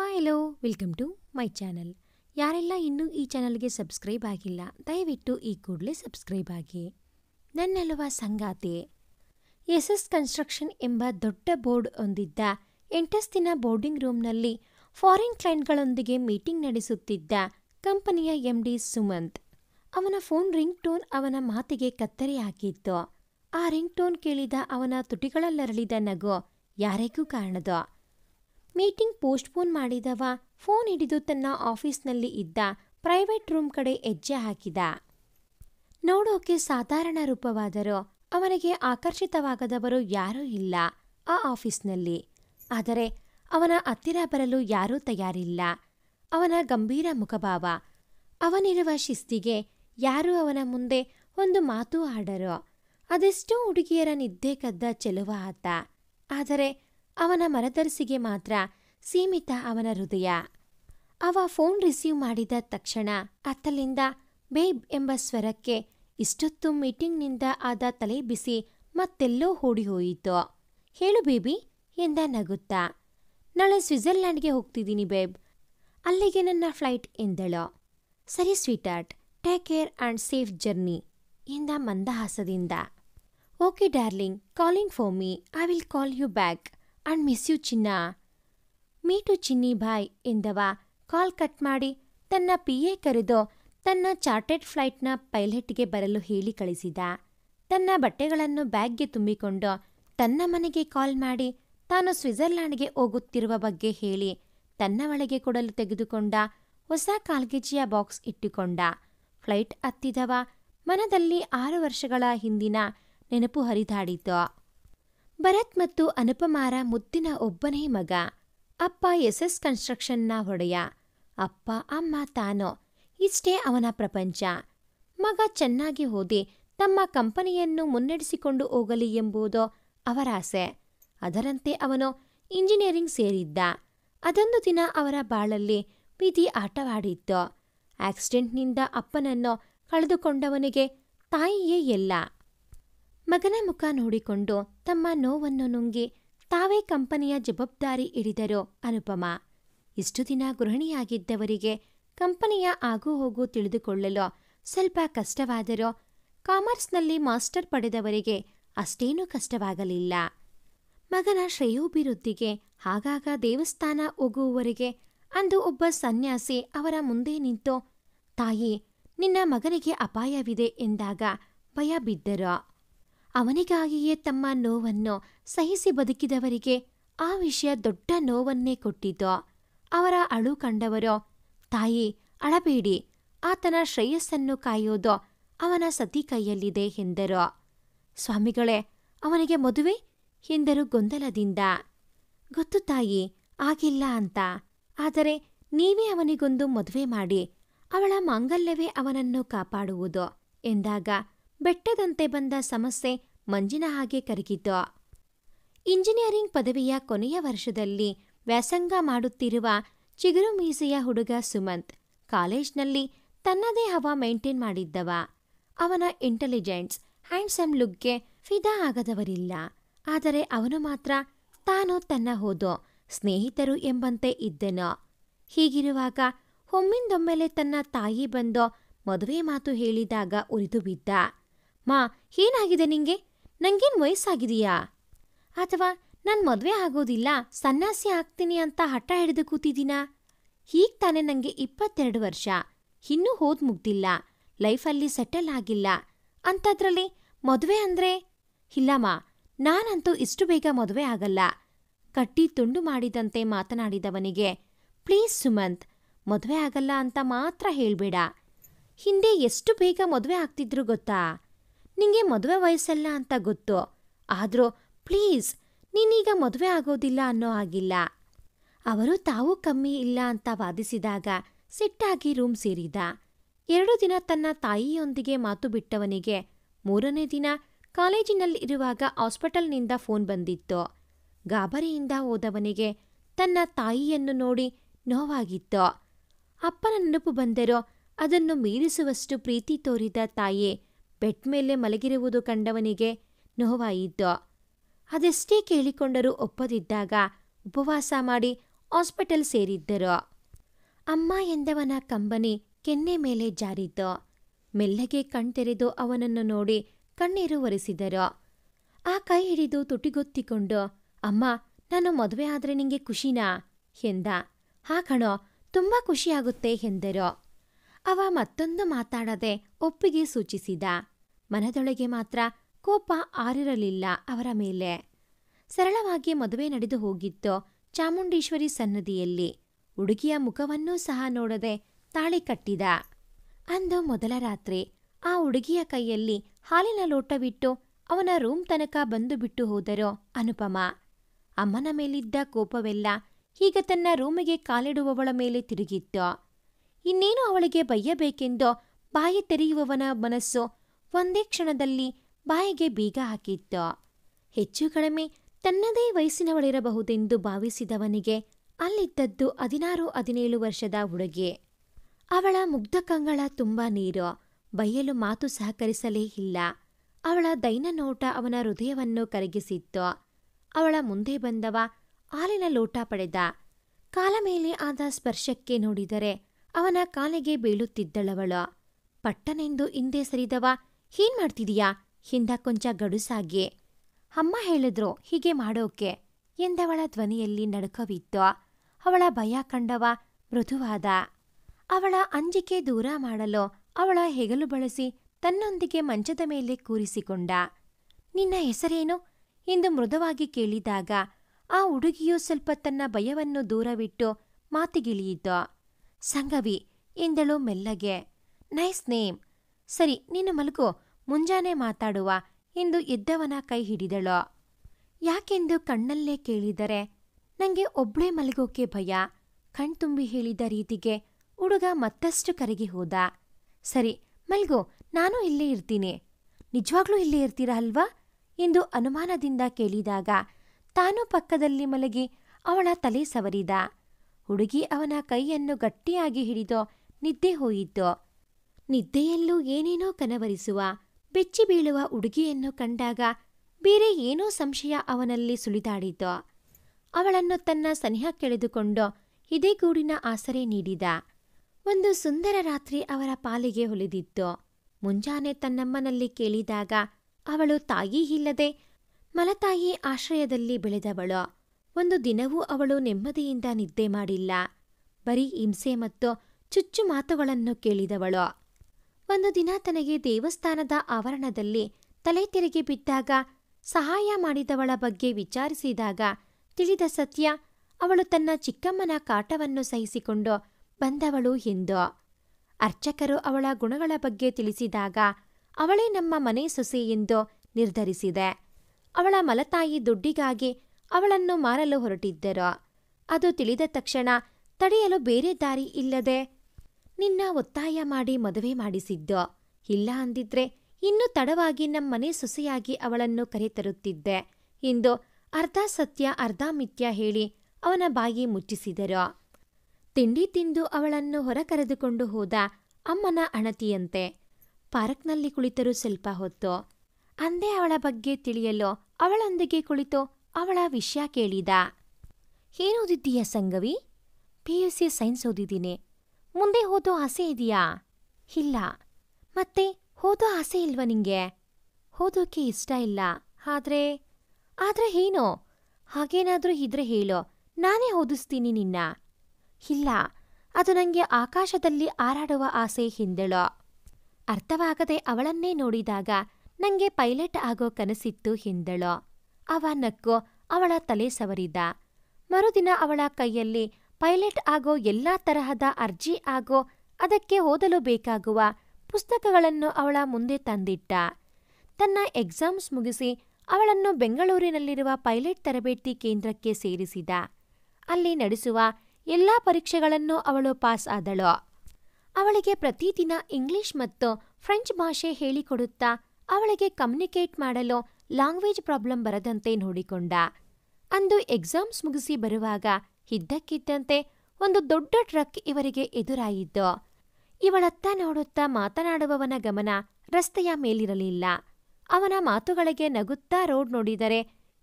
hi hello welcome to my channel ಯಾರೆಲ್ಲ ಇನ್ನೂ ಈ ಚಾನಲ್ಗೆ ಸಬ್ಸ್ಕ್ರೈಬ್ ಆಗಿಲ್ಲ ದಯವಿಟ್ಟು ಈ ಕೂಡಲೇ ಸಬ್ಸ್ಕ್ರೈಬ್ ಆಗಿ ನನ್ನಲ್ವ ಸಂಗಾತಿ ಎಸ್ ಎಸ್ ಕನ್ಸ್ಟ್ರಕ್ಷನ್ ಎಂಬ ದೊಡ್ಡ ಬೋರ್ಡ್ ಹೊಂದಿದ್ದ ಎಂಟಸ್ತಿನ ಬೋರ್ಡಿಂಗ್ ರೂಮ್ನಲ್ಲಿ ಫಾರಿನ್ ಕ್ಲೈಂಟ್ಗಳೊಂದಿಗೆ ಮೀಟಿಂಗ್ ನಡೆಸುತ್ತಿದ್ದ ಕಂಪನಿಯ ಎಂ ಡಿ ಸುಮಂತ್ ಅವನ ಫೋನ್ ರಿಂಗ್ ಟೋನ್ ಅವನ ಮಾತಿಗೆ ಕತ್ತರಿ ಹಾಕಿತ್ತು ಆ ರಿಂಗ್ ಟೋನ್ ಕೇಳಿದ ಅವನ ತುಟಿಗಳಲ್ಲರಳಿದ ನಗು ಯಾರಿಗೂ ಕಾರಣದೋ ಮೀಟಿಂಗ್ ಪೋಸ್ಟ್ಪೋನ್ ಮಾಡಿದವ ಫೋನ್ ಹಿಡಿದು ತನ್ನ ಆಫೀಸ್ನಲ್ಲಿ ಇದ್ದ ಪ್ರೈವೇಟ್ ರೂಮ್ ಕಡೆ ಹೆಜ್ಜೆ ಹಾಕಿದ ನೋಡೋಕೆ ಸಾಧಾರಣ ರೂಪವಾದರೂ ಅವನಿಗೆ ಆಕರ್ಷಿತವಾಗದವರು ಯಾರೂ ಇಲ್ಲ ಆ ಆಫೀಸ್ನಲ್ಲಿ ಆದರೆ ಅವನ ಹತ್ತಿರ ಬರಲು ಯಾರೂ ತಯಾರಿಲ್ಲ ಅವನ ಗಂಭೀರ ಮುಖಭಾವ ಅವನಿರುವ ಶಿಸ್ತಿಗೆ ಯಾರೂ ಅವನ ಮುಂದೆ ಒಂದು ಮಾತು ಆಡರು ಅದೆಷ್ಟೋ ಹುಡುಗಿಯರ ನಿದ್ದೆ ಕದ್ದ ಚೆಲುವ ಆತ ಆದರೆ ಅವನ ಮರದರಸಿಗೆ ಮಾತ್ರ ಸೀಮಿತ ಅವನ ಹೃದಯ ಅವ ಫೋನ್ ರಿಸೀವ್ ಮಾಡಿದ ತಕ್ಷಣ ಅತ್ತಲಿಂದ ಬೇಬ್ ಎಂಬ ಸ್ವರಕ್ಕೆ ಇಷ್ಟೊತ್ತು ಮೀಟಿಂಗ್ನಿಂದ ಆದ ತಲೆ ಬಿಸಿ ಮತ್ತೆಲ್ಲೋ ಹೋಯಿತು ಹೇಳು ಬೇಬಿ ಎಂದ ನಗುತ್ತಾ ನಾಳೆ ಸ್ವಿಟ್ಜರ್ಲ್ಯಾಂಡ್ಗೆ ಹೋಗ್ತಿದ್ದೀನಿ ಬೇಬ್ ಅಲ್ಲಿಗೆ ನನ್ನ ಫ್ಲೈಟ್ ಎಂದಳು ಸರಿ sweetheart take care and safe journey ಎಂದ ಮಂದಹಾಸದಿಂದ okay darling calling for me I will call you back and miss you ಚಿನ್ನ ಮೀಟು ಚಿನ್ನಿ ಭಾಯ್ ಎಂದವ ಕಾಲ್ ಕಟ್ ಮಾಡಿ ತನ್ನ ಪಿ ಎ ಕರೆದು ತನ್ನ ಚಾರ್ಟೆಡ್ ಫ್ಲೈಟ್ನ ಪೈಲಟ್ಗೆ ಬರಲು ಹೇಳಿ ಕಳಿಸಿದ ತನ್ನ ಬಟ್ಟೆಗಳನ್ನು ಬ್ಯಾಗ್ಗೆ ತುಂಬಿಕೊಂಡು ತನ್ನ ಮನೆಗೆ ಕಾಲ್ ಮಾಡಿ ತಾನು ಸ್ವಿಟ್ಜರ್ಲ್ಯಾಂಡ್ಗೆ ಹೋಗುತ್ತಿರುವ ಬಗ್ಗೆ ಹೇಳಿ ತನ್ನ ಒಳಗೆ ಕೊಡಲು ತೆಗೆದುಕೊಂಡ ಹೊಸ ಕಾಲ್ಗೆಜಿಯ ಬಾಕ್ಸ್ ಇಟ್ಟುಕೊಂಡ ಫ್ಲೈಟ್ ಹತ್ತಿದವ ಮನದಲ್ಲಿ ಆರು ವರ್ಷಗಳ ಹಿಂದಿನ ನೆನಪು ಹರಿದಾಡಿತು ಭರತ್ ಮತ್ತು ಅನುಪಮಾರ ಮುದ್ದಿನ ಒಬ್ಬನೇ ಮಗ ಅಪ್ಪ ಎಸ್ ಎಸ್ ಕನ್ಸ್ಟ್ರಕ್ಷನ್ನ ಹೊಡೆಯ ಅಪ್ಪ ಅಮ್ಮ ತಾನೋ ಇಷ್ಟೇ ಅವನ ಪ್ರಪಂಚ ಮಗ ಚೆನ್ನಾಗಿ ಓದಿ ತಮ್ಮ ಕಂಪನಿಯನ್ನು ಮುನ್ನಡೆಸಿಕೊಂಡು ಹೋಗಲಿ ಎಂಬುದು ಅವರಾಸೆ ಅದರಂತೆ ಅವನು ಇಂಜಿನಿಯರಿಂಗ್ ಸೇರಿದ್ದ ಅದೊಂದು ದಿನ ಅವರ ಬಾಳಲ್ಲಿ ಬೀದಿ ಆಟವಾಡಿತ್ತು ಆಕ್ಸಿಡೆಂಟ್ನಿಂದ ಅಪ್ಪನನ್ನು ಕಳೆದುಕೊಂಡವನಿಗೆ ತಾಯಿಯೇ ಎಲ್ಲ ಮಗನ ಮುಖ ನೋಡಿಕೊಂಡು ತಮ್ಮ ನೋವನ್ನು ನುಂಗಿ ತಾವೇ ಕಂಪನಿಯ ಜವಾಬ್ದಾರಿ ಹಿಡಿದರು ಅನುಪಮಾ ಇಷ್ಟು ದಿನ ಗೃಹಿಣಿಯಾಗಿದ್ದವರಿಗೆ ಕಂಪನಿಯ ಆಗು ಹೋಗು ತಿಳಿದುಕೊಳ್ಳಲು ಸ್ವಲ್ಪ ಕಷ್ಟವಾದರೂ ಕಾಮರ್ಸ್ನಲ್ಲಿ ಮಾಸ್ಟರ್ ಪಡೆದವರಿಗೆ ಅಷ್ಟೇನೂ ಕಷ್ಟವಾಗಲಿಲ್ಲ ಮಗನ ಶ್ರೇಯೋಭಿವೃದ್ಧಿಗೆ ಆಗಾಗ ದೇವಸ್ಥಾನ ಹೋಗುವವರೆಗೆ ಅಂದು ಒಬ್ಬ ಸನ್ಯಾಸಿ ಅವರ ಮುಂದೆ ನಿಂತು ತಾಯಿ ನಿನ್ನ ಮಗನಿಗೆ ಅಪಾಯವಿದೆ ಎಂದಾಗ ಭಯ ಬಿದ್ದರು ಅವನಿಗಾಗಿಯೇ ತಮ್ಮ ನೋವನ್ನು ಸಹಿಸಿ ಬದುಕಿದವರಿಗೆ ಆ ವಿಷಯ ದೊಡ್ಡ ನೋವನ್ನೇ ಕೊಟ್ಟಿತು ಅವರ ಅಳು ಕಂಡವರು ತಾಯಿ ಅಳಬೇಡಿ ಆತನ ಶ್ರೇಯಸ್ಸನ್ನು ಕಾಯೋದು ಅವನ ಸತಿ ಕೈಯಲ್ಲಿದೆ ಎಂದರು ಸ್ವಾಮಿಗಳೇ ಅವನಿಗೆ ಮದುವೆ ಎಂದರು ಗೊಂದಲದಿಂದ ಗೊತ್ತು ತಾಯಿ ಆಗಿಲ್ಲ ಅಂತ ಆದರೆ ನೀವೇ ಅವನಿಗೊಂದು ಮದುವೆ ಮಾಡಿ ಅವಳ ಮಾಂಗಲ್ಯವೇ ಅವನನ್ನು ಕಾಪಾಡುವುದು ಎಂದಾಗ ಬೆಟ್ಟದಂತೆ ಬಂದ ಸಮಸ್ಯೆ ಮಂಜಿನ ಹಾಗೆ ಕರಗಿತು ಇಂಜಿನಿಯರಿಂಗ್ ಪದವಿಯ ಕೊನೆಯ ವರ್ಷದಲ್ಲಿ ವ್ಯಾಸಂಗ ಮಾಡುತ್ತಿರುವ ಚಿಗುರು ಮೀಸೆಯ ಹುಡುಗ ಸುಮಂತ್ ಕಾಲೇಜ್ನಲ್ಲಿ ತನ್ನದೇ ಹವ ಮೇಂಟೈನ್ ಮಾಡಿದ್ದವ ಅವನ ಇಂಟೆಲಿಜೆಂಟ್ಸ್ ಹ್ಯಾಂಡ್ಸಮ್ ಲುಕ್ಗೆ ಫಿದಾ ಆಗದವರಿಲ್ಲ ಆದರೆ ಅವನು ಮಾತ್ರ ತಾನು ತನ್ನ ಹೋದೋ ಸ್ನೇಹಿತರು ಎಂಬಂತೆ ಇದ್ದನೋ ಹೀಗಿರುವಾಗ ಹೊಮ್ಮಿಂದೊಮ್ಮೆಲೆ ತನ್ನ ತಾಯಿ ಬಂದು ಮದುವೆ ಮಾತು ಹೇಳಿದಾಗ ಉರಿದು ಬಿದ್ದ ಮಾ ಏನಾಗಿದೆ ನಿಂಗೆ ನಂಗೇನ್ ವಯಸ್ಸಾಗಿದೀಯಾ ಅಥವಾ ನಾನು ಮದ್ವೆ ಆಗೋದಿಲ್ಲ ಸನ್ಯಾಸಿ ಆಗ್ತೀನಿ ಅಂತ ಹಠ ಹಿಡಿದು ಕೂತಿದ್ದೀನ ಹೀಗೆ ತಾನೇ ನನಗೆ ಇಪ್ಪತ್ತೆರಡು ವರ್ಷ ಇನ್ನೂ ಹೋದ್ ಮುಗ್ದಿಲ್ಲ ಲೈಫಲ್ಲಿ ಸೆಟಲ್ ಆಗಿಲ್ಲ ಅಂತದ್ರಲ್ಲಿ ಮದುವೆ ಅಂದ್ರೆ ಇಲ್ಲಮ್ಮ ನಾನಂತೂ ಇಷ್ಟು ಬೇಗ ಮದುವೆ ಆಗಲ್ಲ ಕಟ್ಟಿ ತುಂಡು ಮಾಡಿದಂತೆ ಮಾತನಾಡಿದವನಿಗೆ ಪ್ಲೀಸ್ ಸುಮಂತ್ ಮದುವೆ ಆಗಲ್ಲ ಅಂತ ಮಾತ್ರ ಹೇಳಬೇಡ ಹಿಂದೆ ಎಷ್ಟು ಬೇಗ ಮದುವೆ ಆಗ್ತಿದ್ರು ಗೊತ್ತಾ ನಿಂಗೆ ಮದುವೆ ವಯಸ್ಸಲ್ಲ ಅಂತ ಗೊತ್ತು ಆದರೂ ಪ್ಲೀಸ್ ನೀನೀಗ ಮದುವೆ ಆಗೋದಿಲ್ಲ ಅನ್ನೋ ಆಗಿಲ್ಲ ಅವರು ತಾವು ಕಮ್ಮಿ ಇಲ್ಲ ಅಂತ ವಾದಿಸಿದಾಗ ಸಿಟ್ಟಾಗಿ ರೂಮ್ ಸೇರಿದ ಎರಡು ದಿನ ತನ್ನ ತಾಯಿಯೊಂದಿಗೆ ಮಾತು ಬಿಟ್ಟವನಿಗೆ ಮೂರನೇ ದಿನ ಕಾಲೇಜಿನಲ್ಲಿ ಇರುವಾಗ ಹಾಸ್ಪಿಟಲ್ನಿಂದ ಫೋನ್ ಬಂದಿತ್ತು ಗಾಬರಿಯಿಂದ ಹೋದವನಿಗೆ ತನ್ನ ತಾಯಿಯನ್ನು ನೋಡಿ ನೋವಾಗಿತ್ತು ಅಪ್ಪನ ನೆನಪು ಬಂದರೋ ಅದನ್ನು ಮೀರಿಸುವಷ್ಟು ಪ್ರೀತಿ ತೋರಿದ ತಾಯಿ ಬೆಟ್ ಮೇಲೆ ಮಲಗಿರುವುದು ಕಂಡವನಿಗೆ ನೋವಾಯಿತು ಅದೆಷ್ಟೇ ಕೇಳಿಕೊಂಡರೂ ಒಪ್ಪದಿದ್ದಾಗ ಉಪವಾಸ ಮಾಡಿ ಹಾಸ್ಪಿಟಲ್ ಸೇರಿದ್ದರು ಅಮ್ಮ ಎಂದವನ ಕಂಬನಿ ಕೆನ್ನೆ ಮೇಲೆ ಜಾರಿತು ಮೆಲ್ಲಗೆ ಕಣ್ತೆರೆದು ಅವನನ್ನು ನೋಡಿ ಕಣ್ಣೀರು ಒರೆಸಿದರು ಆ ಕೈ ಹಿಡಿದು ತುಟಿಗೊತ್ತಿಕೊಂಡು ಅಮ್ಮ ನಾನು ಮದುವೆ ಆದರೆ ನಿಂಗೆ ಖುಷಿನಾ ಎಂದ ಹಾ ಕಣೋ ತುಂಬ ಖುಷಿಯಾಗುತ್ತೆ ಎಂದರು ಅವ ಮತ್ತೊಂದು ಮಾತಾಡದೆ ಒಪ್ಪಿಗೆ ಸೂಚಿಸಿದ ಮನದೊಳಗೆ ಮಾತ್ರ ಕೋಪ ಆರಿರಲಿಲ್ಲ ಅವರ ಮೇಲೆ ಸರಳವಾಗಿ ಮದುವೆ ನಡೆದು ಹೋಗಿತ್ತು ಚಾಮುಂಡೇಶ್ವರಿ ಸನ್ನದಿಯಲ್ಲಿ ಹುಡುಗಿಯ ಮುಖವನ್ನೂ ಸಹ ನೋಡದೆ ತಾಳಿ ಕಟ್ಟಿದ ಅಂದು ಮೊದಲ ರಾತ್ರಿ ಆ ಹುಡುಗಿಯ ಕೈಯಲ್ಲಿ ಹಾಲಿನ ಲೋಟವಿಟ್ಟು ಅವನ ರೂಮ್ ತನಕ ಬಂದು ಬಿಟ್ಟು ಹೋದರು ಅನುಪಮ ಅಮ್ಮನ ಮೇಲಿದ್ದ ಕೋಪವೆಲ್ಲ ಈಗ ತನ್ನ ರೂಮಿಗೆ ಕಾಲಿಡುವವಳ ಮೇಲೆ ತಿರುಗಿತ್ತು ಇನ್ನೇನು ಅವಳಿಗೆ ಬಯ್ಯಬೇಕೆಂದು ಬಾಯಿ ತೆರೆಯುವವನ ಮನಸ್ಸು ಒಂದೇ ಕ್ಷಣದಲ್ಲಿ ಬಾಯಿಗೆ ಬೀಗ ಹಾಕಿತ್ತು ಹೆಚ್ಚು ಕಡಿಮೆ ತನ್ನದೇ ವಯಸ್ಸಿನವಳಿರಬಹುದೆಂದು ಭಾವಿಸಿದವನಿಗೆ ಅಲ್ಲಿದ್ದದ್ದು ಹದಿನಾರು ಹದಿನೇಳು ವರ್ಷದ ಹುಡುಗಿ ಅವಳ ಮುಗ್ಧ ಕಂಗಳ ತುಂಬ ನೀರು ಬಯ್ಯಲು ಮಾತು ಸಹಕರಿಸಲೇ ಇಲ್ಲ ಅವಳ ದೈನ ನೋಟ ಅವನ ಹೃದಯವನ್ನು ಕರಗಿಸಿತ್ತು ಅವಳ ಮುಂದೆ ಬಂದವ ಹಾಲಿನ ಲೋಟ ಪಡೆದ ಕಾಲ ಮೇಲೆ ಆದ ಸ್ಪರ್ಶಕ್ಕೆ ನೋಡಿದರೆ ಅವನ ಕಾಲಿಗೆ ಬೀಳುತ್ತಿದ್ದಳವಳು ಪಟ್ಟನೆಂದು ಹಿಂದೆ ಸರಿದವ ಏನ್ ಮಾಡ್ತಿದೀಯಾ ಹಿಂದ ಕೊಂಚ ಗಡುಸಾಗಿ ಅಮ್ಮ ಹೇಳಿದ್ರು ಹೀಗೆ ಮಾಡೋಕೆ ಎಂದವಳ ಧ್ವನಿಯಲ್ಲಿ ನಡುಕವಿತ್ತು ಅವಳ ಭಯ ಕಂಡವ ಮೃದುವಾದ ಅವಳ ಅಂಜಿಕೆ ದೂರ ಮಾಡಲು ಅವಳ ಹೆಗಲು ಬಳಸಿ ತನ್ನೊಂದಿಗೆ ಮಂಚದ ಮೇಲೆ ಕೂರಿಸಿಕೊಂಡ ನಿನ್ನ ಹೆಸರೇನು ಎಂದು ಮೃದುವಾಗಿ ಕೇಳಿದಾಗ ಆ ಹುಡುಗಿಯು ಸ್ವಲ್ಪ ತನ್ನ ಭಯವನ್ನು ದೂರವಿಟ್ಟು ಮಾತಿಗಿಳಿಯಿತು ಸಂಗವಿ ಎಂದಳು ಮೆಲ್ಲಗೆ ನೈಸ್ ನೇಮ್ ಸರಿ ನೀನು ಮಲಗು ಮುಂಜಾನೆ ಮಾತಾಡುವ ಎಂದು ಎದ್ದವನ ಕೈ ಹಿಡಿದಳು ಯಾಕೆಂದು ಕಣ್ಣಲ್ಲೇ ಕೇಳಿದರೆ ನಂಗೆ ಒಬ್ಳೇ ಮಲಗೋಕೆ ಭಯ ಕಣ್ತುಂಬಿ ಹೇಳಿದ ರೀತಿಗೆ ಹುಡುಗ ಮತ್ತಷ್ಟು ಕರಗಿ ಹೋದ ಸರಿ ಮಲ್ಗೋ ನಾನು ಇಲ್ಲೇ ಇರ್ತೀನಿ ನಿಜವಾಗ್ಲೂ ಇಲ್ಲೇ ಇರ್ತೀರಾ ಅಲ್ವಾ ಎಂದು ಅನುಮಾನದಿಂದ ಕೇಳಿದಾಗ ತಾನು ಪಕ್ಕದಲ್ಲಿ ಮಲಗಿ ಅವಳ ತಲೆ ಸವರಿದ ಹುಡುಗಿ ಅವನ ಕೈಯನ್ನು ಗಟ್ಟಿಯಾಗಿ ಹಿಡಿದು ನಿದ್ದೆ ಹೋಯಿತು ನಿದ್ದೆಯಲ್ಲೂ ಏನೇನೋ ಕನವರಿಸುವ ಬೆಚ್ಚಿ ಬೀಳುವ ಉಡುಗಿಯನ್ನು ಕಂಡಾಗ ಬೇರೆ ಏನೋ ಸಂಶಯ ಅವನಲ್ಲಿ ಸುಳಿದಾಡಿದ್ದ ಅವಳನ್ನು ತನ್ನ ಇದೇ ಗೂಡಿನ ಆಸರೆ ನೀಡಿದ ಒಂದು ಸುಂದರ ರಾತ್ರಿ ಅವರ ಪಾಲಿಗೆ ಹೊಲಿದಿತ್ತು ಮುಂಜಾನೆ ತನ್ನಮ್ಮನಲ್ಲಿ ಕೇಳಿದಾಗ ಅವಳು ತಾಯಿ ಇಲ್ಲದೆ ಮಲತಾಯಿ ಆಶ್ರಯದಲ್ಲಿ ಬೆಳೆದವಳು ಒಂದು ದಿನವೂ ಅವಳು ನೆಮ್ಮದಿಯಿಂದ ನಿದ್ದೆ ಮಾಡಿಲ್ಲ ಬರೀ ಹಿಂಸೆ ಮತ್ತು ಚುಚ್ಚು ಮಾತುಗಳನ್ನು ಕೇಳಿದವಳು ಒಂದು ದಿನ ತನಗೆ ದೇವಸ್ಥಾನದ ಆವರಣದಲ್ಲಿ ತಲೆ ಬಿದ್ದಾಗ ಸಹಾಯ ಮಾಡಿದವಳ ಬಗ್ಗೆ ವಿಚಾರಿಸಿದಾಗ ತಿಳಿದ ಸತ್ಯ ಅವಳು ತನ್ನ ಚಿಕ್ಕಮ್ಮನ ಕಾಟವನ್ನು ಸಹಿಸಿಕೊಂಡು ಬಂದವಳು ಎಂದು ಅರ್ಚಕರು ಅವಳ ಗುಣಗಳ ಬಗ್ಗೆ ತಿಳಿಸಿದಾಗ ಅವಳೇ ನಮ್ಮ ಮನೆ ಸೊಸೆ ಎಂದು ನಿರ್ಧರಿಸಿದೆ ಅವಳ ಮಲತಾಯಿ ದುಡ್ಡಿಗಾಗಿ ಅವಳನ್ನು ಮಾರಲು ಹೊರಟಿದ್ದರು ಅದು ತಿಳಿದ ತಕ್ಷಣ ತಡೆಯಲು ಬೇರೆ ದಾರಿ ಇಲ್ಲದೆ ನಿನ್ನ ಒತ್ತಾಯ ಮಾಡಿ ಮದುವೆ ಮಾಡಿಸಿದ್ದು ಇಲ್ಲ ಅಂದಿದ್ರೆ ಇನ್ನು ತಡವಾಗಿ ನಮ್ಮನೆ ಸೊಸೆಯಾಗಿ ಅವಳನ್ನು ಕರೆತರುತ್ತಿದ್ದೆ ಎಂದು ಅರ್ಧ ಸತ್ಯ ಅರ್ಧ ಮಿಥ್ಯ ಹೇಳಿ ಅವನ ಬಾಯಿ ಮುಚ್ಚಿಸಿದರು ತಿಂಡಿ ತಿಂದು ಅವಳನ್ನು ಹೊರ ಕರೆದುಕೊಂಡು ಹೋದ ಅಮ್ಮನ ಅಣತಿಯಂತೆ ಪಾರ್ಕ್ನಲ್ಲಿ ಕುಳಿತರೂ ಸ್ವಲ್ಪ ಹೊತ್ತು ಅಂದೇ ಅವಳ ಬಗ್ಗೆ ತಿಳಿಯಲು ಅವಳೊಂದಿಗೆ ಕುಳಿತು ಅವಳ ವಿಷಯ ಕೇಳಿದ ಏನೋದಿದ್ದೀಯ Sanghavi P U C science ಓದಿದ್ದೀನಿ ಮುಂದೆ ಹೋದೋ ಆಸೆ ಇದೆಯಾ ಇಲ್ಲ ಮತ್ತೆ ಹೋದೋ ಆಸೆ ಇಲ್ವಾ ನಿಂಗೆ ಹೋದೋಕೆ ಇಷ್ಟ ಇಲ್ಲ ಆದ್ರೆ ಆದ್ರೆ ಏನೋ ಹಾಗೇನಾದರೂ ಇದ್ರೆ ಹೇಳೋ ನಾನೇ ಓದಿಸ್ತೀನಿ ನಿನ್ನ ಇಲ್ಲ ಅದು ನನಗೆ ಆಕಾಶದಲ್ಲಿ ಹಾರಾಡುವ ಆಸೆ ಹಿಂದೆಳೋ ಅರ್ಥವಾಗದೆ ಅವಳನ್ನೇ ನೋಡಿದಾಗ ನಂಗೆ ಪೈಲಟ್ ಆಗೋ ಕನಸಿತ್ತು ಹಿಂದೆಳೋ ಅವ ನಕ್ಕು ಅವಳ ತಲೆ ಸವರಿದ ಮರುದಿನ ಅವಳ ಕೈಯಲ್ಲಿ ಪೈಲಟ್ ಆಗೋ ಎಲ್ಲ ತರಹದ ಅರ್ಜಿ ಆಗೋ ಅದಕ್ಕೆ ಓದಲು ಬೇಕಾಗುವ ಪುಸ್ತಕಗಳನ್ನು ಅವಳ ಮುಂದೆ ತಂದಿಟ್ಟ ತನ್ನ ಎಕ್ಸಾಮ್ಸ್ ಮುಗಿಸಿ ಅವಳನ್ನು ಬೆಂಗಳೂರಿನಲ್ಲಿರುವ ಪೈಲಟ್ ತರಬೇತಿ ಕೇಂದ್ರಕ್ಕೆ ಸೇರಿಸಿದ ಅಲ್ಲಿ ನಡೆಸುವ ಎಲ್ಲ ಪರೀಕ್ಷೆಗಳನ್ನು ಅವಳು ಪಾಸ್ ಆದಳು ಅವಳಿಗೆ ಪ್ರತಿದಿನ ಇಂಗ್ಲಿಷ್ ಮತ್ತು ಫ್ರೆಂಚ್ ಭಾಷೆ ಹೇಳಿಕೊಡುತ್ತಾ ಅವಳಿಗೆ ಕಮ್ಯುನಿಕೇಟ್ ಮಾಡಲು ಲ್ಯಾಂಗ್ವೇಜ್ ಪ್ರಾಬ್ಲಮ್ ಬರದಂತೆ ನೋಡಿಕೊಂಡ ಅಂದು ಎಕ್ಸಾಮ್ಸ್ ಮುಗಿಸಿ ಬರುವಾಗ ಇದ್ದಕ್ಕಿದ್ದಂತೆ ಒಂದು ದೊಡ್ಡ ಟ್ರಕ್ ಇವರಿಗೆ ಎದುರಾಯಿತು ಇವಳತ್ತ ನೋಡುತ್ತಾ ಮಾತನಾಡುವವನ ಗಮನ ರಸ್ತೆಯ ಮೇಲಿರಲಿಲ್ಲ ಅವನ ಮಾತುಗಳಿಗೆ ನಗುತ್ತಾ ರೋಡ್ ನೋಡಿದರೆ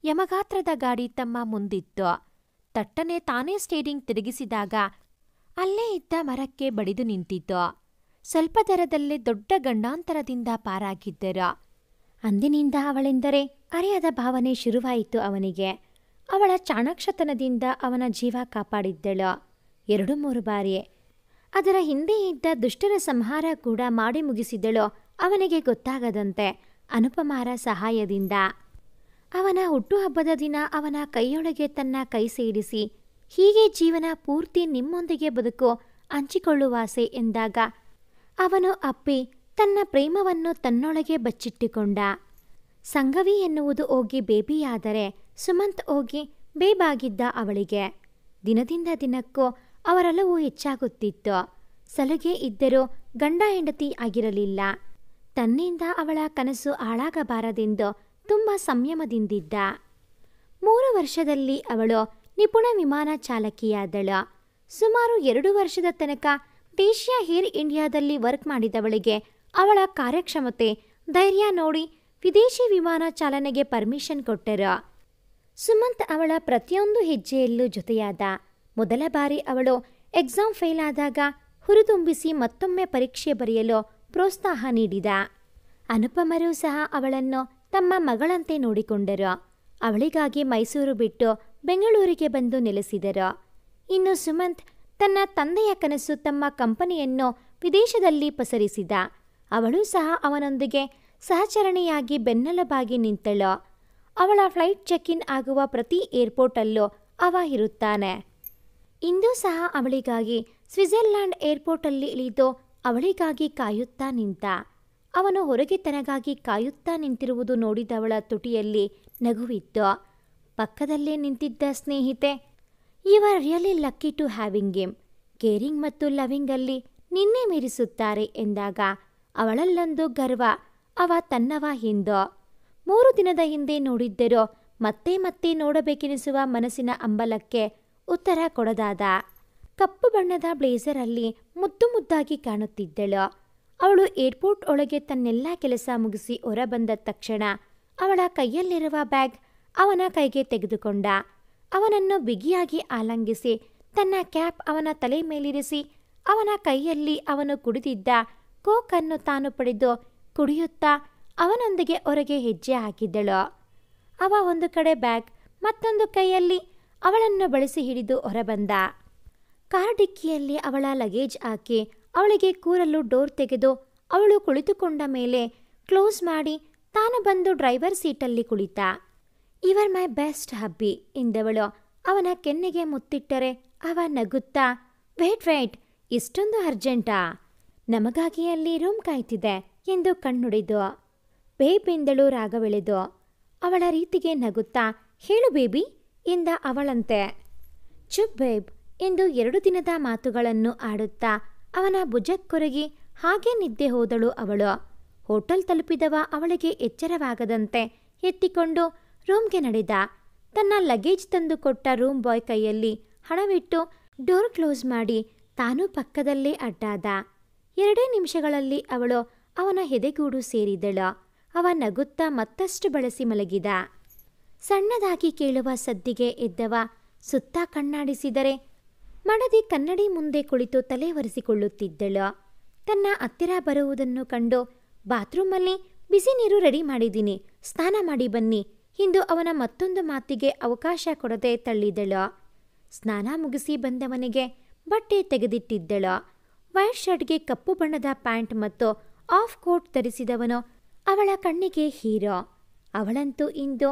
ಯಮಗಾತ್ರದ ಗಾಡಿ ತಮ್ಮ ಮುಂದಿತ್ತು ತಟ್ಟನೆ ತಾನೇ ಸ್ಟೇರಿಂಗ್ ತಿರುಗಿಸಿದಾಗ ಅಲ್ಲೇ ಇದ್ದ ಮರಕ್ಕೆ ಬಡಿದು ನಿಂತಿತು ಸ್ವಲ್ಪ ದರದಲ್ಲೇ ದೊಡ್ಡ ಗಂಡಾಂತರದಿಂದ ಪಾರಾಗಿದ್ದರು ಅಂದಿನಿಂದ ಅವಳೆಂದರೆ ಅರಿಯದ ಭಾವನೆ ಶುರುವಾಯಿತು ಅವನಿಗೆ ಅವಳ ಚಾಣಾಕ್ಷತನದಿಂದ ಅವನ ಜೀವ ಕಾಪಾಡಿದ್ದಳು ಎರಡು ಮೂರು ಬಾರಿ ಅದರ ಹಿಂದೆ ಇದ್ದ ದುಷ್ಟರ ಸಂಹಾರ ಕೂಡ ಮಾಡಿ ಮುಗಿಸಿದ್ದಳು ಅವನಿಗೆ ಗೊತ್ತಾಗದಂತೆ ಅನುಪಮಾರ ಸಹಾಯದಿಂದ ಅವನ ಹುಟ್ಟುಹಬ್ಬದ ದಿನ ಅವನ ಕೈಯೊಳಗೆ ತನ್ನ ಕೈ ಸೇರಿಸಿ ಹೀಗೆ ಜೀವನ ಪೂರ್ತಿ ನಿಮ್ಮೊಂದಿಗೆ ಬದುಕು ಹಂಚಿಕೊಳ್ಳುವಾಸೆ ಎಂದಾಗ ಅವನು ಅಪ್ಪಿ ತನ್ನ ಪ್ರೇಮವನ್ನು ತನ್ನೊಳಗೆ ಬಚ್ಚಿಟ್ಟುಕೊಂಡ ಸಂಗವಿ ಎನ್ನುವುದು ಹೋಗಿ ಬೇಬಿಯಾದರೆ ಸುಮಂತ್ ಹೋಗಿ ಬೇಬಾಗಿದ್ದ ಅವಳಿಗೆ ದಿನದಿಂದ ದಿನಕ್ಕೂ ಅವರಲವು ಹೆಚ್ಚಾಗುತ್ತಿತ್ತು ಸಲುಗೆ ಇದ್ದರೂ ಗಂಡ ಹೆಂಡತಿ ಆಗಿರಲಿಲ್ಲ ತನ್ನಿಂದ ಅವಳ ಕನಸು ಹಾಳಾಗಬಾರದೆಂದು ತುಂಬ ಸಂಯಮದಿಂದಿದ್ದ ಮೂರು ವರ್ಷದಲ್ಲಿ ಅವಳು ನಿಪುಣ ವಿಮಾನ ಚಾಲಕಿಯಾದಳು ಸುಮಾರು ಎರಡು ವರ್ಷದ ತನಕ ದೇಶೀಯ ಏರ್ ಇಂಡಿಯಾದಲ್ಲಿ ವರ್ಕ್ ಮಾಡಿದವಳಿಗೆ ಅವಳ ಕಾರ್ಯಕ್ಷಮತೆ ಧೈರ್ಯ ನೋಡಿ ವಿದೇಶಿ ವಿಮಾನ ಚಾಲನೆಗೆ ಪರ್ಮಿಷನ್ ಕೊಟ್ಟರು ಸುಮಂತ್ ಅವಳ ಪ್ರತಿಯೊಂದು ಹೆಜ್ಜೆಯಲ್ಲೂ ಜೊತೆಯಾದ ಮೊದಲ ಬಾರಿ ಅವಳು ಎಕ್ಸಾಮ್ ಫೇಲ್ ಆದಾಗ ಹುರಿದುಂಬಿಸಿ ಮತ್ತೊಮ್ಮೆ ಪರೀಕ್ಷೆ ಬರೆಯಲು ಪ್ರೋತ್ಸಾಹ ನೀಡಿದ ಅನುಪಮರು ಸಹ ಅವಳನ್ನು ತಮ್ಮ ಮಗಳಂತೆ ನೋಡಿಕೊಂಡರು ಅವಳಿಗಾಗಿ ಮೈಸೂರು ಬಿಟ್ಟು ಬೆಂಗಳೂರಿಗೆ ಬಂದು ನೆಲೆಸಿದರು ಇನ್ನು ಸುಮಂತ್ ತನ್ನ ತಂದೆಯ ಕನಸು ತಮ್ಮ ಕಂಪನಿಯನ್ನು ವಿದೇಶದಲ್ಲಿ ಪಸರಿಸಿದ ಅವಳು ಸಹ ಅವನೊಂದಿಗೆ ಸಹಚರಣೆಯಾಗಿ ಬೆನ್ನೆಲಬಾಗಿ ನಿಂತಳ ಅವಳ ಫ್ಲೈಟ್ ಚೆಕ್ ಇನ್ ಆಗುವ ಪ್ರತಿ ಏರ್ಪೋರ್ಟಲ್ಲೂ ಅವ ಇರುತ್ತಾನೆ ಇಂದು ಸಹ ಅವಳಿಗಾಗಿ ಸ್ವಿಟ್ಜರ್ಲ್ಯಾಂಡ್ ಏರ್ಪೋರ್ಟಲ್ಲಿ ಇಳಿದು ಅವಳಿಗಾಗಿ ಕಾಯುತ್ತಾ ನಿಂತ ಅವನು ಹೊರಗೆ ತನಗಾಗಿ ಕಾಯುತ್ತಾ ನಿಂತಿರುವುದು ನೋಡಿದವಳ ತುಟಿಯಲ್ಲಿ ನಗುವಿತ್ತು ಪಕ್ಕದಲ್ಲೇ ನಿಂತಿದ್ದ ಸ್ನೇಹಿತೆ you are really lucky to having him caring ಮತ್ತು ಲವಿಂಗಲ್ಲಿ ನಿನ್ನೆ ಮೀರಿಸುತ್ತಾರೆ ಎಂದಾಗ ಅವಳಲ್ಲೊಂದು ಗರ್ವ ಅವ ತನ್ನವ ಹಿಂದ ಮೂರು ದಿನದ ಹಿಂದೆ ನೋಡಿದ್ದರೂ ಮತ್ತೆ ಮತ್ತೆ ನೋಡಬೇಕೆನಿಸುವ ಮನಸ್ಸಿನ ಅಂಬಲಕ್ಕೆ ಉತ್ತರ ಕೊಡದಾದ ಕಪ್ಪು ಬಣ್ಣದ ಅಲ್ಲಿ ಮುದ್ದು ಮುದ್ದಾಗಿ ಕಾಣುತ್ತಿದ್ದಳು ಅವಳು ಏರ್ಪೋರ್ಟ್ ಒಳಗೆ ತನ್ನೆಲ್ಲ ಕೆಲಸ ಮುಗಿಸಿ ಹೊರಬಂದ ತಕ್ಷಣ ಅವಳ ಕೈಯಲ್ಲಿರುವ ಬ್ಯಾಗ್ ಅವನ ಕೈಗೆ ತೆಗೆದುಕೊಂಡ ಅವನನ್ನು ಬಿಗಿಯಾಗಿ ಆಲಂಗಿಸಿ ತನ್ನ ಕ್ಯಾಪ್ ಅವನ ತಲೆ ಮೇಲಿರಿಸಿ ಅವನ ಕೈಯಲ್ಲಿ ಅವನು ಕುಡಿದಿದ್ದ ಕೋಕನ್ನು ತಾನು ಪಡೆದು ಕುಡಿಯುತ್ತಾ ಅವನೊಂದಿಗೆ ಹೊರಗೆ ಹೆಜ್ಜೆ ಹಾಕಿದ್ದಳು ಅವ ಒಂದು ಕಡೆ ಬ್ಯಾಗ್ ಮತ್ತೊಂದು ಕೈಯಲ್ಲಿ ಅವಳನ್ನು ಬಳಸಿ ಹಿಡಿದು ಹೊರಬಂದ ಕಾರ್ ಡಿಕ್ಕಿಯಲ್ಲಿ ಅವಳ ಲಗೇಜ್ ಹಾಕಿ ಅವಳಿಗೆ ಕೂರಲು ಡೋರ್ ತೆಗೆದು ಅವಳು ಕುಳಿತುಕೊಂಡ ಮೇಲೆ ಕ್ಲೋಸ್ ಮಾಡಿ ತಾನು ಬಂದು ಡ್ರೈವರ್ ಸೀಟಲ್ಲಿ ಕುಳಿತ ಇವರ್ ಮೈ ಬೆಸ್ಟ್ ಹಬ್ಬಿ ಎಂದವಳು ಅವನ ಕೆನ್ನೆಗೆ ಮುತ್ತಿಟ್ಟರೆ ಅವ ನಗುತ್ತಾ ವೇಟ್ ವೇಟ್ ಇಷ್ಟೊಂದು ಅರ್ಜೆಂಟಾ ನಮಗಾಗಿ ಅಲ್ಲಿ ರೂಮ್ ಕಾಯ್ತಿದೆ ಎಂದು ಕಣ್ಣುಡಿದು ಬೇಬೆಂದಳು ರಾಗವೆಳೆದು ಅವಳ ರೀತಿಗೆ ನಗುತ್ತಾ ಹೇಳು ಬೇಬಿ ಎಂದ ಅವಳಂತೆ ಚುಪ್ ಬೇಬ್ ಎಂದು ಎರಡು ದಿನದ ಮಾತುಗಳನ್ನು ಆಡುತ್ತಾ ಅವನ ಭುಜಕ್ಕೊರಗಿ ಹಾಗೆ ನಿದ್ದೆ ಹೋದಳು ಅವಳು ಹೋಟೆಲ್ ತಲುಪಿದವ ಅವಳಿಗೆ ಎಚ್ಚರವಾಗದಂತೆ ಎತ್ತಿಕೊಂಡು ರೂಮ್ಗೆ ನಡೆದ ತನ್ನ ಲಗೇಜ್ ತಂದು ಕೊಟ್ಟ ರೂಮ್ ಬಾಯ್ ಕೈಯಲ್ಲಿ ಹಣವಿಟ್ಟು ಡೋರ್ ಕ್ಲೋಸ್ ಮಾಡಿ ತಾನೂ ಪಕ್ಕದಲ್ಲೇ ಅಡ್ಡಾದ ಎರಡೇ ನಿಮಿಷಗಳಲ್ಲಿ ಅವಳು ಅವನ ಹೆದೆಗೂಡು ಸೇರಿದಳು ಅವ ನಗುತ್ತ ಮತ್ತಷ್ಟು ಬಳಸಿ ಮಲಗಿದ ಸಣ್ಣದಾಗಿ ಕೇಳುವ ಸದ್ದಿಗೆ ಎದ್ದವ ಸುತ್ತ ಕಣ್ಣಾಡಿಸಿದರೆ ಮಡದಿ ಕನ್ನಡಿ ಮುಂದೆ ಕುಳಿತು ತಲೆ ಒರೆಸಿಕೊಳ್ಳುತ್ತಿದ್ದಳು ತನ್ನ ಹತ್ತಿರ ಬರುವುದನ್ನು ಕಂಡು ಬಾತ್ರೂಮಲ್ಲಿ ಬಿಸಿ ನೀರು ರೆಡಿ ಮಾಡಿದ್ದೀನಿ ಸ್ನಾನ ಮಾಡಿ ಬನ್ನಿ ಇಂದು ಅವನ ಮತ್ತೊಂದು ಮಾತಿಗೆ ಅವಕಾಶ ಕೊಡದೆ ತಳ್ಳಿದಳು ಸ್ನಾನ ಮುಗಿಸಿ ಬಂದವನಿಗೆ ಬಟ್ಟೆ ತೆಗೆದಿಟ್ಟಿದ್ದಳು ವೈಟ್ ಶರ್ಟ್ಗೆ ಕಪ್ಪು ಬಣ್ಣದ ಪ್ಯಾಂಟ್ ಮತ್ತು ಆಫ್ ಕೋಟ್ ಧರಿಸಿದವನು ಅವಳ ಕಣ್ಣಿಗೆ ಹೀರೋ ಅವಳಂತೂ ಇಂದು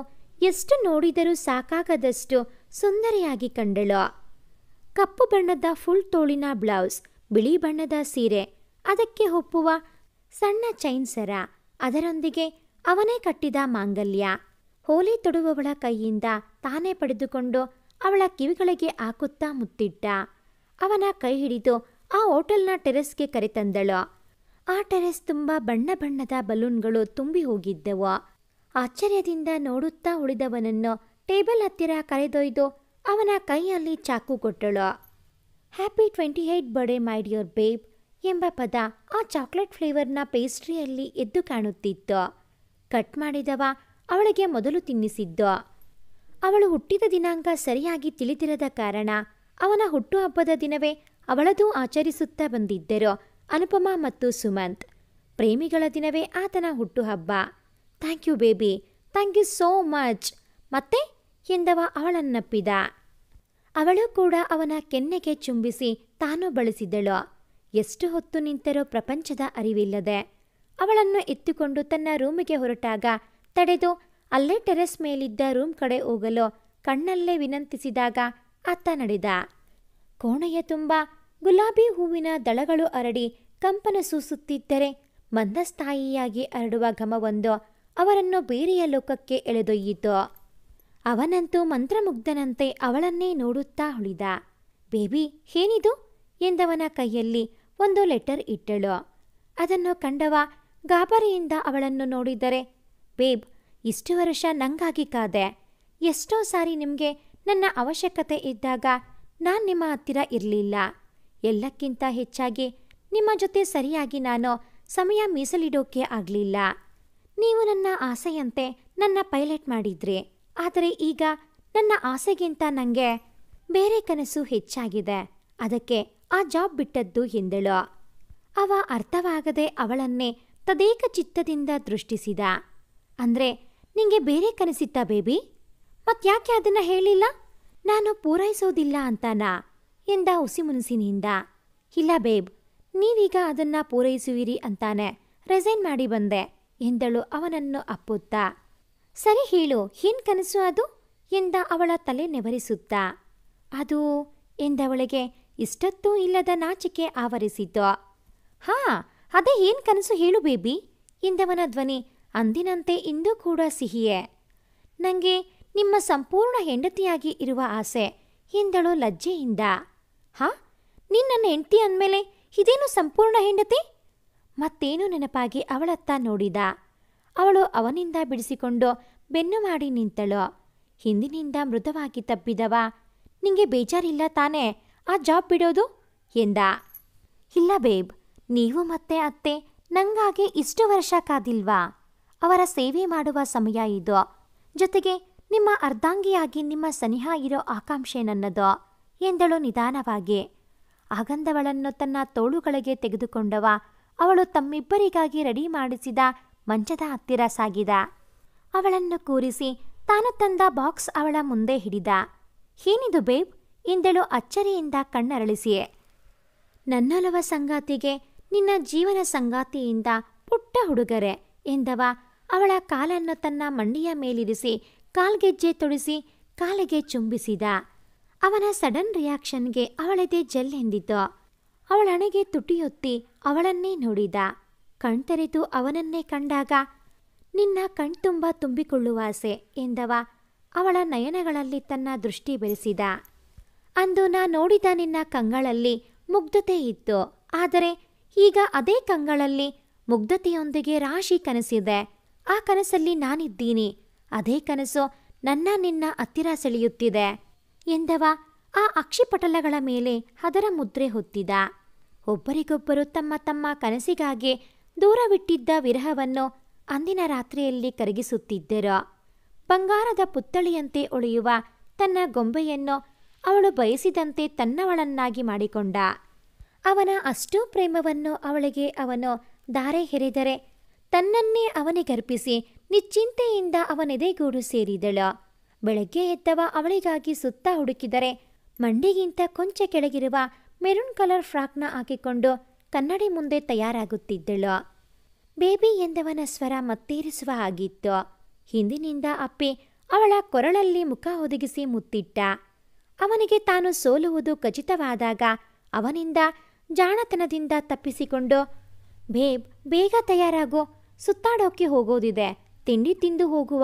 ಎಷ್ಟು ನೋಡಿದರೂ ಸಾಕಾಗದಷ್ಟು ಸುಂದರಿಯಾಗಿ ಕಂಡಳು ಕಪ್ಪು ಬಣ್ಣದ ಫುಲ್ ತೋಳಿನ ಬ್ಲೌಸ್ ಬಿಳಿ ಬಣ್ಣದ ಸೀರೆ ಅದಕ್ಕೆ ಒಪ್ಪುವ ಸಣ್ಣ ಚೈನ್ ಸರ ಅದರೊಂದಿಗೆ ಅವನೇ ಕಟ್ಟಿದ ಮಾಂಗಲ್ಯ ಹೋಲಿ ತೊಡುವವಳ ಕೈಯಿಂದ ತಾನೇ ಪಡೆದುಕೊಂಡು ಅವಳ ಕಿವಿಗಳಿಗೆ ಹಾಕುತ್ತಾ ಮುತ್ತಿಟ್ಟ ಅವನ ಕೈ ಹಿಡಿದು ಆ ಹೋಟೆಲ್ನ ಟೆರೆಸ್ಗೆ ಕರೆತಂದಳು ಆ ಟೆರೆಸ್ ತುಂಬ ಬಣ್ಣ ಬಣ್ಣದ ಬಲೂನ್ಗಳು ತುಂಬಿ ಹೋಗಿದ್ದವು ಆಶ್ಚರ್ಯದಿಂದ ನೋಡುತ್ತಾ ಉಳಿದವನನ್ನು ಟೇಬಲ್ ಹತ್ತಿರ ಕರೆದೊಯ್ದು ಅವನ ಕೈಯಲ್ಲಿ ಚಾಕು ಕೊಟ್ಟಳು happy twenty eight birthday my dear babe ಎಂಬ ಪದ ಆ ಚಾಕ್ಲೇಟ್ ಫ್ಲೇವರ್ನ ಪೇಸ್ಟ್ರಿಯಲ್ಲಿ ಎದ್ದು ಕಾಣುತ್ತಿತ್ತು ಕಟ್ ಮಾಡಿದವ ಅವಳಿಗೆ ಮೊದಲು ತಿನ್ನಿಸಿದ್ದು ಅವಳು ಹುಟ್ಟಿದ ದಿನಾಂಕ ಸರಿಯಾಗಿ ತಿಳಿದಿರದ ಕಾರಣ ಅವನ ಹುಟ್ಟುಹಬ್ಬದ ದಿನವೇ ಅವಳದೂ ಆಚರಿಸುತ್ತಾ ಬಂದಿದ್ದರು ಅನುಪಮಾ ಮತ್ತು ಸುಮಂತ್ ಪ್ರೇಮಿಗಳ ದಿನವೇ ಆತನ ಹುಟ್ಟುಹಬ್ಬ thank you baby thank you so much ಮತ್ತೆ ಎಂದವ ಅವಳನ್ನಪ್ಪಿದ ಅವಳು ಕೂಡ ಅವನ ಕೆನ್ನೆಗೆ ಚುಂಬಿಸಿ ತಾನು ಬಳಸಿದ್ದಳು ಎಷ್ಟು ಹೊತ್ತು ನಿಂತರೂ ಪ್ರಪಂಚದ ಅರಿವಿಲ್ಲದೆ ಅವಳನ್ನು ಎತ್ತಿಕೊಂಡು ತನ್ನ ರೂಮಿಗೆ ಹೊರಟಾಗ ತಡೆದು ಅಲ್ಲೇ ಟೆರೆಸ್ ಮೇಲಿದ್ದ ರೂಮ್ ಕಡೆ ಹೋಗಲು ಕಣ್ಣಲ್ಲೇ ವಿನಂತಿಸಿದಾಗ ಅತ್ತ ನಡೆದ ಕೋಣೆಯ ತುಂಬ ಗುಲಾಬಿ ಹೂವಿನ ದಳಗಳು ಅರಡಿ ಕಂಪನ ಸೂಸುತ್ತಿದ್ದರೆ ಮಂದಸ್ಥಾಯಿಯಾಗಿ ಅರಡುವ ಘಮವೊಂದು ಅವರನ್ನು ಬೇರೆಯ ಲೋಕಕ್ಕೆ ಎಳೆದೊಯ್ಯಿತು ಅವನಂತೂ ಮಂತ್ರಮುಗ್ಧನಂತೆ ಅವಳನ್ನೇ ನೋಡುತ್ತಾ ಉಳಿದ ಬೇಬಿ ಏನಿದು ಎಂದವನ ಕೈಯಲ್ಲಿ ಒಂದು ಲೆಟರ್ ಇಟ್ಟಳು ಅದನ್ನು ಕಂಡವ ಗಾಬರಿಯಿಂದ ಅವಳನ್ನು ನೋಡಿದರೆ ಬೇಬ್ ಇಷ್ಟು ವರ್ಷ ನಂಗಾಗಿ ಕಾದೆ ಎಷ್ಟೋ ಸಾರಿ ನಿಮಗೆ ನನ್ನ ಅವಶ್ಯಕತೆ ಇದ್ದಾಗ ನಾನು ನಿಮ್ಮ ಹತ್ತಿರ ಇರಲಿಲ್ಲ ಎಲ್ಲಕ್ಕಿಂತ ಹೆಚ್ಚಾಗಿ ನಿಮ್ಮ ಜೊತೆ ಸರಿಯಾಗಿ ನಾನು ಸಮಯ ಮೀಸಲಿಡೋಕೆ ಆಗಲಿಲ್ಲ ನೀವು ನನ್ನ ಆಸೆಯಂತೆ ನನ್ನ ಪೈಲಟ್ ಮಾಡಿದ್ರಿ ಆದರೆ ಈಗ ನನ್ನ ಆಸೆಗಿಂತ ನನಗೆ ಬೇರೆ ಕನಸು ಹೆಚ್ಚಾಗಿದೆ ಅದಕ್ಕೆ ಆ ಜಾಬ್ ಬಿಟ್ಟದ್ದು ಎಂದಳು ಅವ ಅರ್ಥವಾಗದೆ ಅವಳನ್ನೇ ತದೇಕ ಚಿತ್ತದಿಂದ ದೃಷ್ಟಿಸಿದ ಅಂದ್ರೆ ನಿಂಗೆ ಬೇರೆ ಕನಸಿತ್ತ ಬೇಬಿ ಯಾಕೆ ಅದನ್ನ ಹೇಳಿಲ್ಲ ನಾನು ಪೂರೈಸೋದಿಲ್ಲ ಅಂತಾನಾ ಎಂದ ಹುಸಿ ಇಲ್ಲ ಬೇಬ್ ನೀವೀಗ ಅದನ್ನ ಪೂರೈಸುವಿರಿ ಅಂತಾನೆ ರೆಸೈನ್ ಮಾಡಿ ಬಂದೆ ಎಂದಳು ಅವನನ್ನು ಅಪ್ಪುತ್ತ ಸರಿ ಹೇಳು ಏನ್ ಕನಸು ಅದು ಎಂದ ಅವಳ ತಲೆ ನೆವರಿಸುತ್ತ ಅದು ಎಂದವಳಿಗೆ ಇಷ್ಟತ್ತೂ ಇಲ್ಲದ ನಾಚಿಕೆ ಆವರಿಸಿತು ಹಾ ಅದೇ ಏನ್ ಕನಸು ಹೇಳು ಬೇಬಿ ಎಂದವನ ಧ್ವನಿ ಅಂದಿನಂತೆ ಇಂದೂ ಕೂಡ ಸಿಹಿಯೇ ನನಗೆ ನಿಮ್ಮ ಸಂಪೂರ್ಣ ಹೆಂಡತಿಯಾಗಿ ಇರುವ ಆಸೆ ಎಂದಳು ಲಜ್ಜೆಯಿಂದ ಹಾ ನೀನು ನನ್ನ ಹೆಂಡತಿ ಅಂದಮೇಲೆ ಇದೇನು ಸಂಪೂರ್ಣ ಹೆಂಡತಿ ಮತ್ತೇನು ನೆನಪಾಗಿ ಅವಳತ್ತ ನೋಡಿದ ಅವಳು ಅವನಿಂದ ಬಿಡಿಸಿಕೊಂಡು ಬೆನ್ನು ಮಾಡಿ ನಿಂತಳು ಹಿಂದಿನಿಂದ ಮೃದುವಾಗಿ ತಬ್ಬಿದವ ನಿಂಗೆ ಬೇಜಾರಿಲ್ಲ ತಾನೇ ಆ ಜಾಬ್ ಬಿಡೋದು ಎಂದ ಇಲ್ಲ ಬೇಬ್ ನೀವು ಮತ್ತೆ ಅತ್ತೆ ನಂಗಾಗೆ ಇಷ್ಟು ವರ್ಷ ಕಾದಿಲ್ವಾ ಅವರ ಸೇವೆ ಮಾಡುವ ಸಮಯ ಇದು ಜೊತೆಗೆ ನಿಮ್ಮ ಅರ್ಧಾಂಗಿಯಾಗಿ ನಿಮ್ಮ ಸನಿಹ ಇರೋ ಆಕಾಂಕ್ಷೆ ನನ್ನದು ಎಂದಳು ನಿಧಾನವಾಗಿ ಆಗಂದವಳನ್ನು ತನ್ನ ತೋಳುಗಳಿಗೆ ತೆಗೆದುಕೊಂಡವ ಅವಳು ತಮ್ಮಿಬ್ಬರಿಗಾಗಿ ರೆಡಿ ಮಾಡಿಸಿದ ಮಂಚದ ಹತ್ತಿರ ಸಾಗಿದ ಅವಳನ್ನು ಕೂರಿಸಿ ತಾನು ತಂದ ಬಾಕ್ಸ್ ಅವಳ ಮುಂದೆ ಹಿಡಿದ ಏನಿದು ಬೇಬ್ ಎಂದಳು ಅಚ್ಚರಿಯಿಂದ ಕಣ್ಣರಳಿಸಿಯೇ ನನ್ನೊಲವ ಸಂಗಾತಿಗೆ ನಿನ್ನ ಜೀವನ ಸಂಗಾತಿಯಿಂದ ಪುಟ್ಟ ಹುಡುಗರೆ ಎಂದವ ಅವಳ ಕಾಲನ್ನು ತನ್ನ ಮಂಡಿಯ ಮೇಲಿರಿಸಿ ಕಾಲ್ಗೆಜ್ಜೆ ತೊಡಿಸಿ ಕಾಲಿಗೆ ಚುಂಬಿಸಿದ ಅವನ ಸಡನ್ ರಿಯಾಕ್ಷನ್ಗೆ ಅವಳದೆ ಜಲ್ಲೆಂದಿದ್ದು ಅವಳ ಹಣೆಗೆ ತುಟಿಯೊತ್ತಿ ಅವಳನ್ನೇ ನೋಡಿದ ಕಣ್ತೆರೆದು ಅವನನ್ನೇ ಕಂಡಾಗ ನಿನ್ನ ಕಣ್ತುಂಬ ತುಂಬಿಕೊಳ್ಳುವ ಆಸೆ ಎಂದವ ಅವಳ ನಯನಗಳಲ್ಲಿ ತನ್ನ ದೃಷ್ಟಿ ಬೆರೆಸಿದ ಅಂದು ನಾ ನೋಡಿದ ನಿನ್ನ ಕಂಗಳಲ್ಲಿ ಮುಗ್ಧತೆ ಇತ್ತು ಆದರೆ ಈಗ ಅದೇ ಕಂಗಳಲ್ಲಿ ಮುಗ್ಧತೆಯೊಂದಿಗೆ ರಾಶಿ ಕನಸಿದೆ ಆ ಕನಸಲ್ಲಿ ನಾನಿದ್ದೀನಿ ಅದೇ ಕನಸು ನನ್ನ ನಿನ್ನ ಹತ್ತಿರ ಸೆಳೆಯುತ್ತಿದೆ ಎಂದವ ಆ ಅಕ್ಷಿಪಟಲಗಳ ಮೇಲೆ ಅದರ ಮುದ್ರೆ ಹೊತ್ತಿದ ಒಬ್ಬರಿಗೊಬ್ಬರು ತಮ್ಮ ತಮ್ಮ ಕನಸಿಗಾಗಿ ದೂರವಿಟ್ಟಿದ್ದ ವಿರಹವನ್ನು ಅಂದಿನ ರಾತ್ರಿಯಲ್ಲಿ ಕರಗಿಸುತ್ತಿದ್ದರು ಬಂಗಾರದ ಪುತ್ಥಳಿಯಂತೆ ಉಳಿಯುವ ತನ್ನ ಗೊಂಬೆಯನ್ನು ಅವಳು ಬಯಸಿದಂತೆ ತನ್ನವಳನ್ನಾಗಿ ಮಾಡಿಕೊಂಡ ಅವನ ಅಷ್ಟೂ ಪ್ರೇಮವನ್ನು ಅವಳಿಗೆ ಅವನು ದಾರೆ ಹೆರೆದರೆ ತನ್ನನ್ನೇ ಅವನಿಗರ್ಪಿಸಿ ನಿಶ್ಚಿಂತೆಯಿಂದ ಅವನೆದೆಗೂಡು ಸೇರಿದಳು ಬೆಳಗ್ಗೆ ಎದ್ದವ ಅವಳಿಗಾಗಿ ಸುತ್ತ ಹುಡುಕಿದರೆ ಮಂಡಿಗಿಂತ ಕೊಂಚ ಕೆಳಗಿರುವ ಮೆರೂನ್ ಕಲರ್ ಫ್ರಾಕ್ನ ಹಾಕಿಕೊಂಡು ಕನ್ನಡಿ ಮುಂದೆ ತಯಾರಾಗುತ್ತಿದ್ದಳು ಬೇಬಿ ಎಂದವನ ಸ್ವರ ಮತ್ತೇರಿಸುವ ಆಗಿತ್ತು ಹಿಂದಿನಿಂದ ಅಪ್ಪಿ ಅವಳ ಕೊರಳಲ್ಲಿ ಮುಖ ಒದಗಿಸಿ ಮುತ್ತಿಟ್ಟ ಅವನಿಗೆ ತಾನು ಸೋಲುವುದು ಖಚಿತವಾದಾಗ ಅವನಿಂದ ಜಾಣತನದಿಂದ ತಪ್ಪಿಸಿಕೊಂಡು ಬೇಬ್ ಬೇಗ ತಯಾರಾಗು ಸುತ್ತಾಡೋಕೆ ಹೋಗೋದಿದೆ ತಿಂಡಿ ತಿಂದು ಹೋಗುವ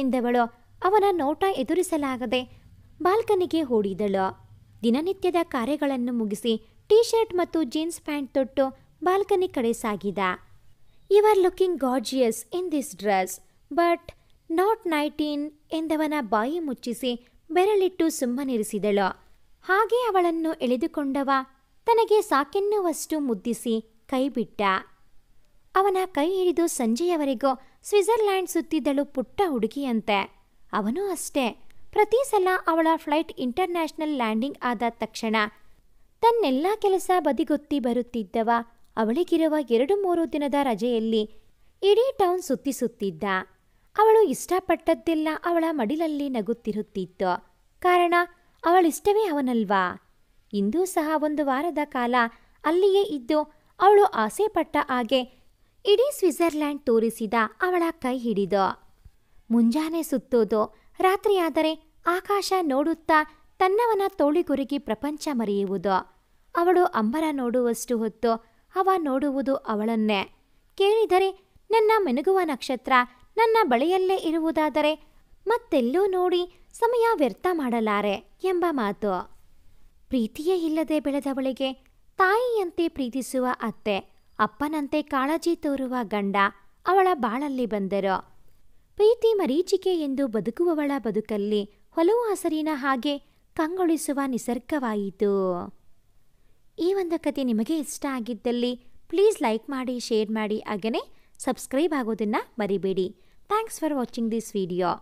ಎಂದವಳು ಅವನ ನೋಟ ಎದುರಿಸಲಾಗದೆ ಬಾಲ್ಕನಿಗೆ ಓಡಿದಳು ದಿನನಿತ್ಯದ ಕಾರ್ಯಗಳನ್ನು ಮುಗಿಸಿ ಟೀ ಶರ್ಟ್ ಮತ್ತು ಜೀನ್ಸ್ ಪ್ಯಾಂಟ್ ತೊಟ್ಟು ಬಾಲ್ಕನಿ ಕಡೆ ಸಾಗಿದ you are looking gorgeous in this dress but not nineteen ಎಂದವನ ಬಾಯಿ ಮುಚ್ಚಿಸಿ ಬೆರಳಿಟ್ಟು ಸುಮ್ಮನಿರಿಸಿದಳು ಹಾಗೆ ಅವಳನ್ನು ಎಳೆದುಕೊಂಡವ ತನಗೆ ಸಾಕೆನ್ನುವಷ್ಟು ಮುದ್ದಿಸಿ ಕೈಬಿಟ್ಟ ಅವನ ಕೈ ಹಿಡಿದು ಸಂಜೆಯವರೆಗೂ ಸ್ವಿಟ್ಜರ್ಲ್ಯಾಂಡ್ ಸುತ್ತಿದ್ದಳು ಪುಟ್ಟ ಹುಡುಗಿಯಂತೆ ಅವನೂ ಅಷ್ಟೇ ಪ್ರತಿ ಸಲ ಅವಳ ಫ್ಲೈಟ್ ಇಂಟರ್ನ್ಯಾಷನಲ್ ಲ್ಯಾಂಡಿಂಗ್ ಆದ ತಕ್ಷಣ ತನ್ನೆಲ್ಲ ಕೆಲಸ ಬದಿಗೊತ್ತಿ ಬರುತ್ತಿದ್ದವ ಅವಳಿಗಿರುವ ಎರಡು ಮೂರು ದಿನದ ರಜೆಯಲ್ಲಿ ಇಡೀ ಟೌನ್ ಸುತ್ತಿಸುತ್ತಿದ್ದ ಅವಳು ಇಷ್ಟಪಟ್ಟದ್ದೆಲ್ಲ ಅವಳ ಮಡಿಲಲ್ಲಿ ನಗುತ್ತಿರುತ್ತಿತ್ತು ಕಾರಣ ಅವಳಿಷ್ಟವೇ ಅವನಲ್ವಾ ಇಂದೂ ಸಹ ಒಂದು ವಾರದ ಕಾಲ ಅಲ್ಲಿಯೇ ಇದ್ದು ಅವಳು ಆಸೆ ಪಟ್ಟ ಹಾಗೆ ಇಡೀ ಸ್ವಿಟ್ಜರ್ಲ್ಯಾಂಡ್ ತೋರಿಸಿದ ಅವಳ ಕೈ ಹಿಡಿದು ಮುಂಜಾನೆ ಸುತ್ತೋದು ರಾತ್ರಿಯಾದರೆ ಆಕಾಶ ನೋಡುತ್ತಾ ತನ್ನವನ ತೋಳಿಗುರುಗಿ ಪ್ರಪಂಚ ಮರೆಯುವುದು ಅವಳು ಅಂಬರ ನೋಡುವಷ್ಟು ಹೊತ್ತು ಅವ ನೋಡುವುದು ಅವಳನ್ನೇ ಕೇಳಿದರೆ ನನ್ನ ಮೆನುಗುವ ನಕ್ಷತ್ರ ನನ್ನ ಬಳಿಯಲ್ಲೇ ಇರುವುದಾದರೆ ಮತ್ತೆಲ್ಲೂ ನೋಡಿ ಸಮಯ ವ್ಯರ್ಥ ಮಾಡಲಾರೆ ಎಂಬ ಮಾತು ಪ್ರೀತಿಯೇ ಇಲ್ಲದೆ ಬೆಳೆದವಳಿಗೆ ತಾಯಿಯಂತೆ ಪ್ರೀತಿಸುವ ಅತ್ತೆ ಅಪ್ಪನಂತೆ ಕಾಳಜಿ ತೋರುವ ಗಂಡ ಅವಳ ಬಾಳಲ್ಲಿ ಬಂದರು ಪ್ರೀತಿ ಮರೀಚಿಕೆ ಎಂದು ಬದುಕುವವಳ ಬದುಕಲ್ಲಿ ಹೊಲವು ಹಸರಿನ ಹಾಗೆ ಕಂಗೊಳಿಸುವ ನಿಸರ್ಗವಾಯಿತು ಈ ಒಂದು ಕತೆ ನಿಮಗೆ ಇಷ್ಟ ಆಗಿದ್ದಲ್ಲಿ ಪ್ಲೀಸ್ ಲೈಕ್ ಮಾಡಿ ಶೇರ್ ಮಾಡಿ ಹಾಗೆಯೇ ಸಬ್ಸ್ಕ್ರೈಬ್ ಆಗೋದನ್ನು ಮರಿಬೇಡಿ thanks for watching this video